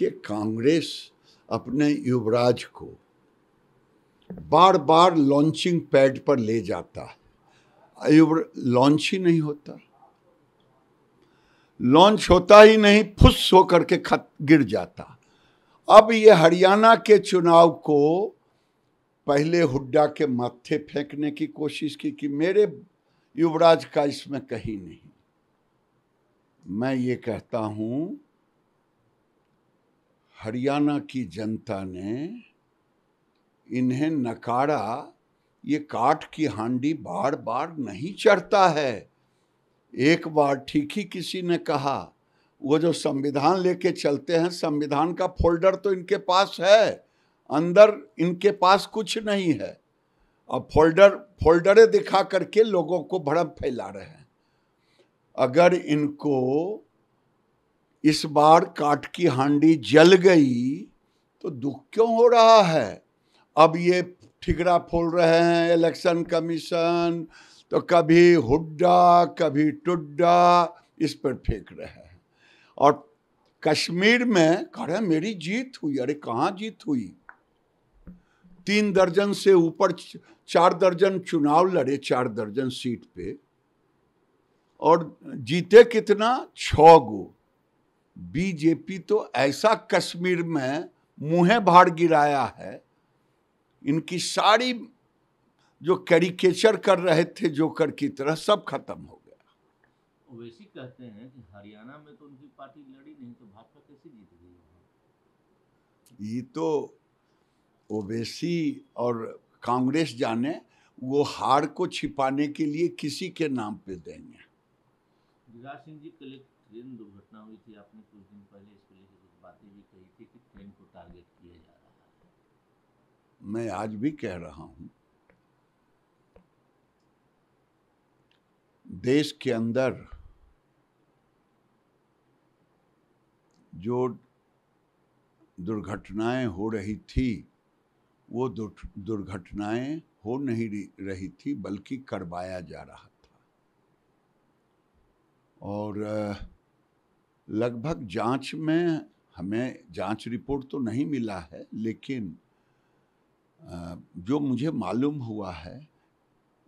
देखिए कांग्रेस अपने युवराज को बार बार लॉन्चिंग पैड पर ले जाता है लॉन्च ही नहीं होता लॉन्च होता ही नहीं फुस होकर के खत गिर जाता अब ये हरियाणा के चुनाव को पहले हुड्डा के माथे फेंकने की कोशिश की कि मेरे युवराज का इसमें कहीं नहीं मैं ये कहता हूं हरियाणा की जनता ने इन्हें नकारा ये काठ की हांडी बार बार नहीं चढ़ता है एक बार ठीक ही किसी ने कहा वो जो संविधान लेके चलते हैं संविधान का फोल्डर तो इनके पास है अंदर इनके पास कुछ नहीं है अब फोल्डर फोल्डरें दिखा करके लोगों को भड़म फैला रहे हैं अगर इनको इस बार काट की हांडी जल गई तो दुख क्यों हो रहा है अब ये ठिकरा फोल रहे हैं इलेक्शन कमीशन तो कभी हुड्डा कभी टुड्डा इस पर फेंक रहे हैं और कश्मीर में कह रहे मेरी जीत हुई अरे कहाँ जीत हुई तीन दर्जन से ऊपर चार दर्जन चुनाव लड़े चार दर्जन सीट पे और जीते कितना छ गो बीजेपी तो ऐसा कश्मीर में मुँह भाड़ गिराया है इनकी सारी जो कैरिकेचर कर रहे थे जोकर की तरह सब खत्म हो गया ओवैसी कहते हैं कि हरियाणा में तो उनकी पार्टी लड़ी नहीं तो भाजपा कैसे जीत गई ये तो ओवैसी और कांग्रेस जाने वो हार को छिपाने के लिए किसी के नाम पे देंगे गिरिराज सिंह जी कलेक्टर ट्रेन दुर्घटना हुई थी आपने कुछ दिन पहले इसको लेकर कुछ बातें भी कही थी कि ट्रेन को टारगेट किया जा रहा है मैं आज भी कह रहा हूं देश के अंदर जो दुर्घटनाएं हो रही थी वो दुर्घटनाएं हो नहीं रही थी बल्कि करवाया जा रहा था और आ, लगभग जांच में हमें जांच रिपोर्ट तो नहीं मिला है लेकिन जो मुझे मालूम हुआ है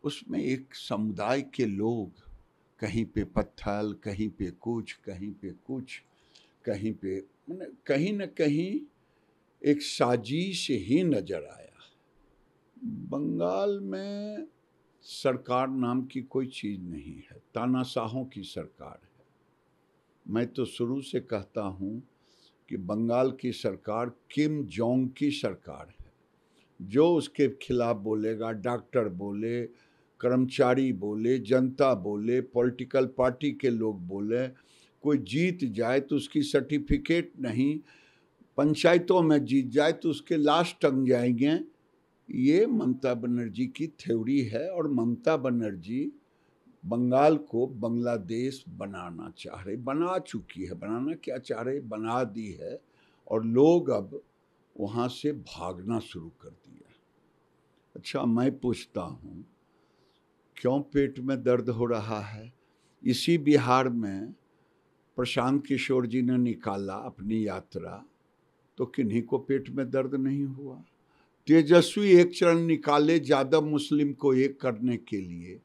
उसमें एक समुदाय के लोग कहीं पे पत्थर कहीं पे कुछ कहीं पे कुछ कहीं पे कहीं न कहीं एक साजिश ही नज़र आया बंगाल में सरकार नाम की कोई चीज़ नहीं है तानाशाहों की सरकार है मैं तो शुरू से कहता हूँ कि बंगाल की सरकार किम जोंग की सरकार है जो उसके खिलाफ बोलेगा डॉक्टर बोले कर्मचारी बोले जनता बोले पॉलिटिकल पार्टी के लोग बोले कोई जीत जाए तो उसकी सर्टिफिकेट नहीं पंचायतों में जीत जाए तो उसके लाश टंग जाएंगे ये ममता बनर्जी की थ्योरी है और ममता बनर्जी बंगाल को बांग्लादेश बनाना चाह रहे बना चुकी है बनाना क्या चाह रहे बना दी है और लोग अब वहाँ से भागना शुरू कर दिया अच्छा मैं पूछता हूँ क्यों पेट में दर्द हो रहा है इसी बिहार में प्रशांत किशोर जी ने निकाला अपनी यात्रा तो किन्हीं को पेट में दर्द नहीं हुआ तेजस्वी एक चरण निकाले ज़्यादा मुस्लिम को एक करने के लिए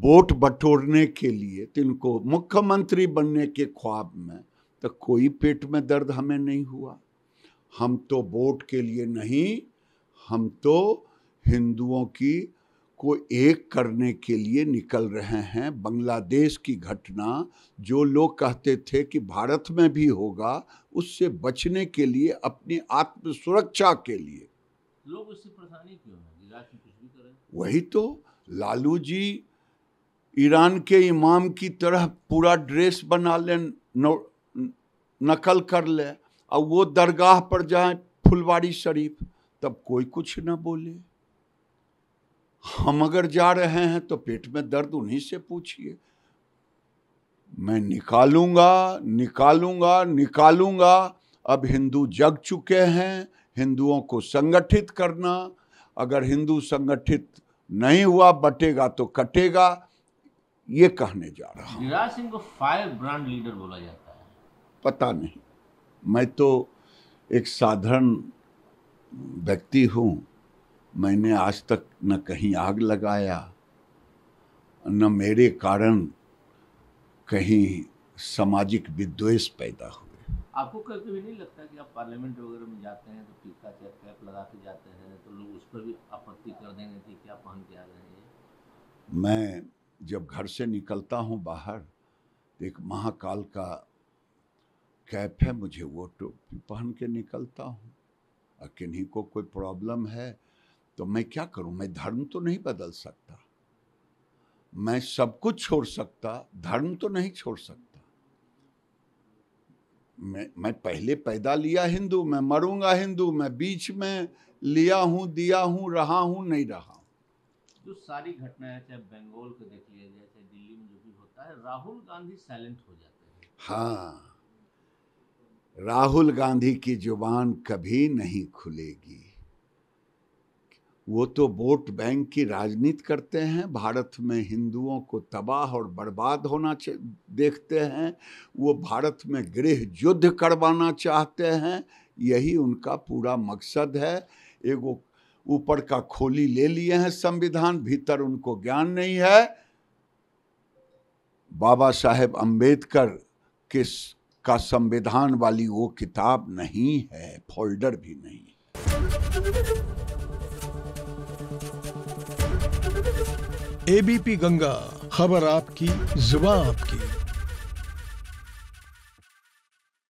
वोट बटोरने के लिए तिनको मुख्यमंत्री बनने के ख्वाब में तो कोई पेट में दर्द हमें नहीं हुआ हम तो वोट के लिए नहीं हम तो हिंदुओं की को एक करने के लिए निकल रहे हैं बांग्लादेश की घटना जो लोग कहते थे कि भारत में भी होगा उससे बचने के लिए अपनी आत्म सुरक्षा के लिए लोग उससे परेशानी क्यों हैं वही तो लालू जी ईरान के इमाम की तरह पूरा ड्रेस बना ले नकल कर ले और वो दरगाह पर जाए फुलवारी शरीफ तब कोई कुछ ना बोले हम अगर जा रहे हैं तो पेट में दर्द उन्हीं से पूछिए मैं निकालूंगा निकालूंगा निकालूंगा अब हिंदू जग चुके हैं हिंदुओं को संगठित करना अगर हिंदू संगठित नहीं हुआ बटेगा तो कटेगा ये कहने जा रहा हूं गिरिराज सिंह को फायर ब्रांड लीडर बोला जाता है पता नहीं मैं तो एक साधारण व्यक्ति हूं मैंने आज तक न कहीं आग लगाया न मेरे कारण कहीं सामाजिक विद्वेष पैदा हुए आपको कभी नहीं लगता कि आप पार्लियामेंट वगैरह में जाते हैं तो टीका चेक कैप लगा के जाते हैं तो लोग उस पर भी आपत्ति कर देंगे कि क्या पहन के आ रहे हैं मैं जब घर से निकलता हूँ बाहर एक महाकाल का कैप है मुझे वो टोपी पहन के निकलता हूँ और किन्हीं को कोई प्रॉब्लम है तो मैं क्या करूँ मैं धर्म तो नहीं बदल सकता मैं सब कुछ छोड़ सकता धर्म तो नहीं छोड़ सकता मैं मैं पहले पैदा लिया हिंदू मैं मरूंगा हिंदू मैं बीच में लिया हूँ दिया हूँ रहा हूँ नहीं रहा हूँ जो सारी घटनाएं चाहे बंगाल को देख लिया जाए चाहे दिल्ली में जो भी होता है राहुल गांधी साइलेंट हो जाते हैं हाँ राहुल गांधी की जुबान कभी नहीं खुलेगी वो तो वोट बैंक की राजनीति करते हैं भारत में हिंदुओं को तबाह और बर्बाद होना देखते हैं वो भारत में गृह युद्ध करवाना चाहते हैं यही उनका पूरा मकसद है एगो ऊपर का खोली ले लिए हैं संविधान भीतर उनको ज्ञान नहीं है बाबा साहेब अंबेडकर के का संविधान वाली वो किताब नहीं है फोल्डर भी नहीं एबीपी गंगा खबर आपकी जुबा आपकी